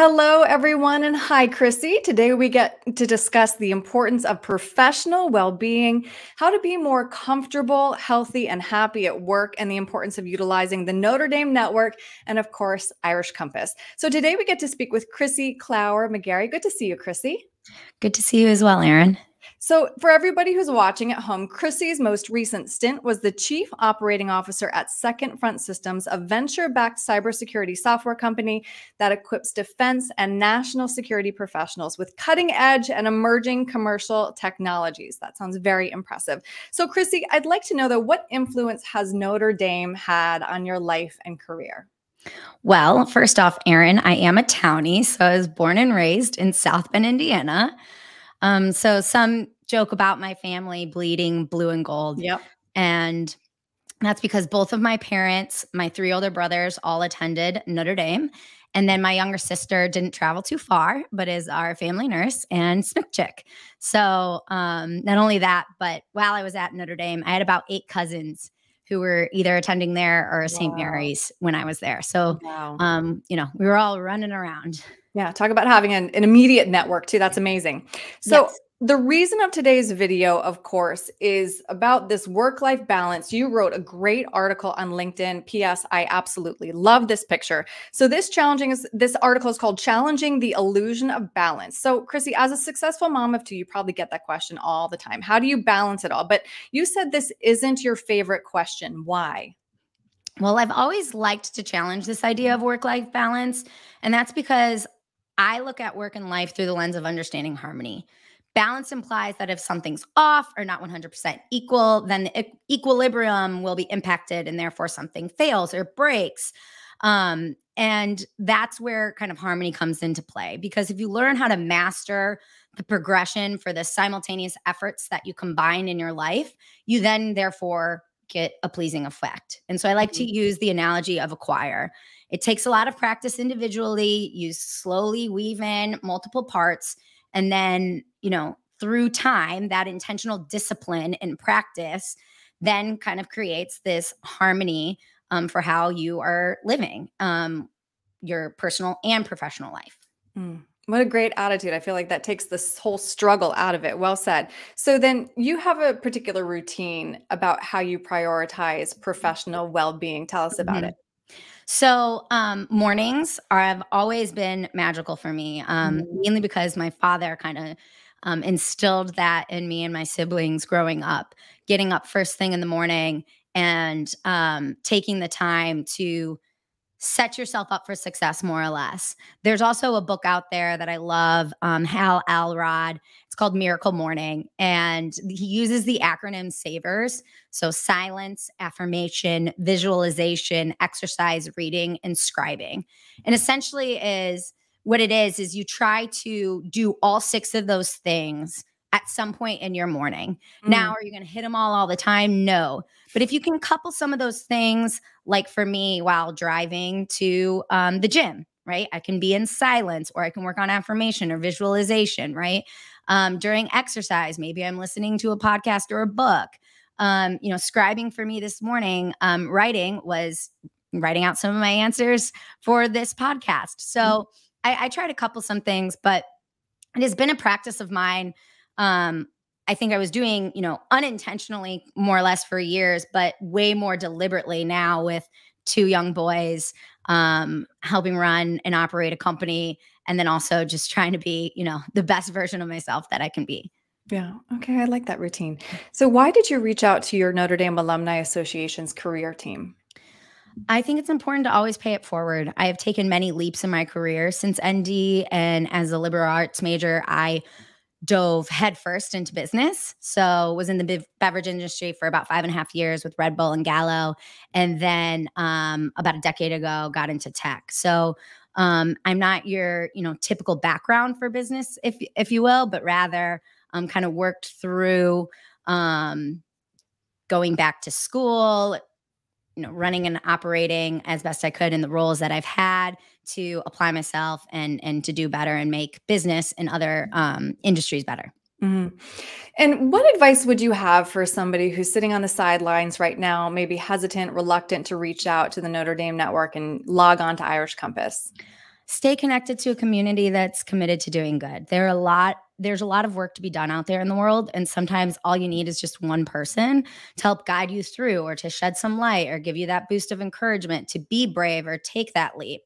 Hello, everyone, and hi, Chrissy. Today we get to discuss the importance of professional well being, how to be more comfortable, healthy, and happy at work, and the importance of utilizing the Notre Dame Network and, of course, Irish Compass. So today we get to speak with Chrissy Clower McGarry. Good to see you, Chrissy. Good to see you as well, Erin. So, for everybody who's watching at home, Chrissy's most recent stint was the chief operating officer at Second Front Systems, a venture backed cybersecurity software company that equips defense and national security professionals with cutting edge and emerging commercial technologies. That sounds very impressive. So, Chrissy, I'd like to know though, what influence has Notre Dame had on your life and career? Well, first off, Aaron, I am a townie, so I was born and raised in South Bend, Indiana. Um, so some joke about my family bleeding blue and gold. Yep. And that's because both of my parents, my three older brothers, all attended Notre Dame. And then my younger sister didn't travel too far, but is our family nurse and SMIC chick. So um, not only that, but while I was at Notre Dame, I had about eight cousins who were either attending there or St. Mary's when I was there. So, wow. um, you know, we were all running around. Yeah, talk about having an, an, immediate network too. That's amazing. So, yes. The reason of today's video, of course, is about this work life balance. You wrote a great article on LinkedIn. P.S. I absolutely love this picture. So, this challenging is this article is called Challenging the Illusion of Balance. So, Chrissy, as a successful mom of two, you probably get that question all the time. How do you balance it all? But you said this isn't your favorite question. Why? Well, I've always liked to challenge this idea of work life balance. And that's because I look at work and life through the lens of understanding harmony. Balance implies that if something's off or not 100% equal, then the equilibrium will be impacted and therefore something fails or breaks. Um, and that's where kind of harmony comes into play because if you learn how to master the progression for the simultaneous efforts that you combine in your life, you then therefore get a pleasing effect. And so I like to mm-hmm. use the analogy of a choir. It takes a lot of practice individually. You slowly weave in multiple parts, and then you know, through time, that intentional discipline and practice then kind of creates this harmony um, for how you are living um, your personal and professional life. Mm. What a great attitude. I feel like that takes this whole struggle out of it. Well said. So then you have a particular routine about how you prioritize professional well-being. Tell us about mm-hmm. it. So um, mornings are, have always been magical for me, um, mm-hmm. mainly because my father kind of um, instilled that in me and my siblings growing up, getting up first thing in the morning and um, taking the time to set yourself up for success more or less there's also a book out there that i love um, hal alrod it's called miracle morning and he uses the acronym savers so silence affirmation visualization exercise reading and scribing and essentially is what it is is you try to do all six of those things at some point in your morning. Mm. Now, are you going to hit them all all the time? No. But if you can couple some of those things, like for me, while driving to um, the gym, right? I can be in silence or I can work on affirmation or visualization, right? Um, during exercise, maybe I'm listening to a podcast or a book. Um, you know, scribing for me this morning, um, writing was writing out some of my answers for this podcast. Mm. So, mm I, I a couple some things, but it has been a practice of mine. Um, I think I was doing, you know, unintentionally more or less for years, but way more deliberately now with two young boys, um, helping run and operate a company, and then also just trying to be, you know, the best version of myself that I can be. Yeah. Okay. I like that routine. So, why did you reach out to your Notre Dame Alumni Association's career team? I think it's important to always pay it forward. I have taken many leaps in my career since ND, and as a liberal arts major, I dove headfirst into business. So was in the beverage industry for about five and a half years with Red Bull and Gallo, and then um, about a decade ago got into tech. So um, I'm not your you know typical background for business, if if you will, but rather um, kind of worked through. Um, going back to school, you know running and operating as best I could in the roles that I've had to apply myself and and to do better and make business and other um, industries better. Mm -hmm. And what advice would you have for somebody who's sitting on the sidelines right now, maybe hesitant, reluctant to reach out to the Notre Dame Network and log on to Irish Compass? Stay connected to a community that's committed to doing good. There are a lot there's a lot of work to be done out there in the world. And sometimes all you need is just one person to help guide you through or to shed some light or give you that boost of encouragement to be brave or take that leap.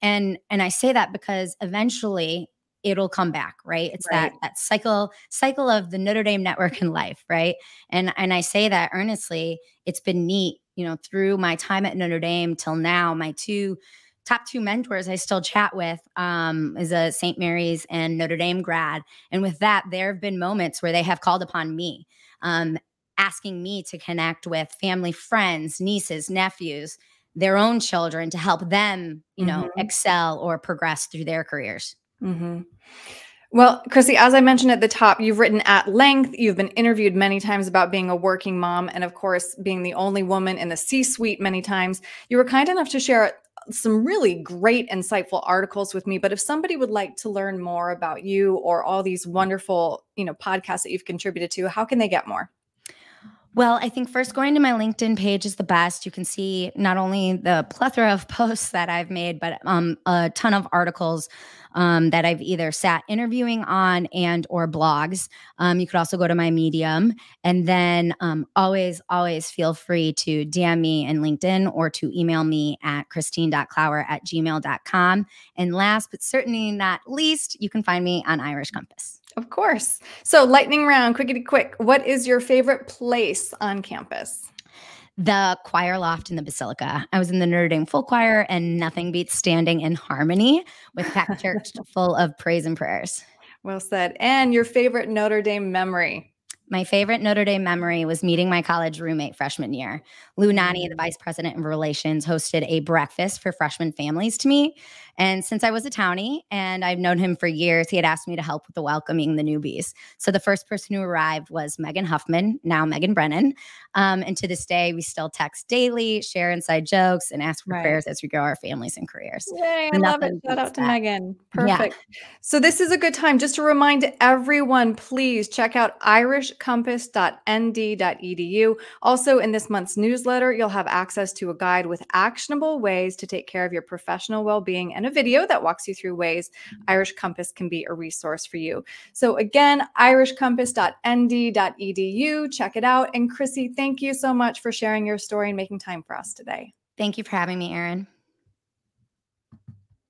And and I say that because eventually it'll come back, right? It's right. that that cycle cycle of the Notre Dame network in life, right? And and I say that earnestly. It's been neat, you know, through my time at Notre Dame till now, my two top two mentors I still chat with um, is a St. Mary's and Notre Dame grad. And with that, there have been moments where they have called upon me, um, asking me to connect with family, friends, nieces, nephews, their own children to help them, you know, mm-hmm. excel or progress through their careers. Mm-hmm. Well, Chrissy, as I mentioned at the top, you've written at length. You've been interviewed many times about being a working mom and, of course, being the only woman in the C suite many times. You were kind enough to share some really great, insightful articles with me. But if somebody would like to learn more about you or all these wonderful, you know, podcasts that you've contributed to, how can they get more? Well, I think first going to my LinkedIn page is the best. You can see not only the plethora of posts that I've made, but um, a ton of articles um, that I've either sat interviewing on and or blogs. Um, you could also go to my Medium, and then um, always, always feel free to DM me in LinkedIn or to email me at christine.clower at gmail.com. And last but certainly not least, you can find me on Irish Compass. Of course. So, lightning round, quickity quick. What is your favorite place on campus? The choir loft in the Basilica. I was in the Notre Dame full choir, and nothing beats standing in harmony with that church full of praise and prayers. Well said. And your favorite Notre Dame memory? My favorite Notre Dame memory was meeting my college roommate freshman year. Lou Nani, the mm. vice president of relations, hosted a breakfast for freshman families to meet. And since I was a townie and I've known him for years, he had asked me to help with the welcoming the newbies. So the first person who arrived was Megan Huffman, now Megan Brennan. Um, and to this day, we still text daily, share inside jokes, and ask for right. prayers as we grow our families and careers. Yay, I love it. Shout out to that. Megan. Perfect. Yeah. So this is a good time just to remind everyone, please check out irishcompass.nd.edu. Also, in this month's newsletter, you'll have access to a guide with actionable ways to take care of your professional well-being and and a video that walks you through ways mm-hmm. Irish Compass can be a resource for you. So again, irishcompass.nd.edu. Check it out. And Chrissy, thank you so much for sharing your story and making time for us today. Thank you for having me, Erin.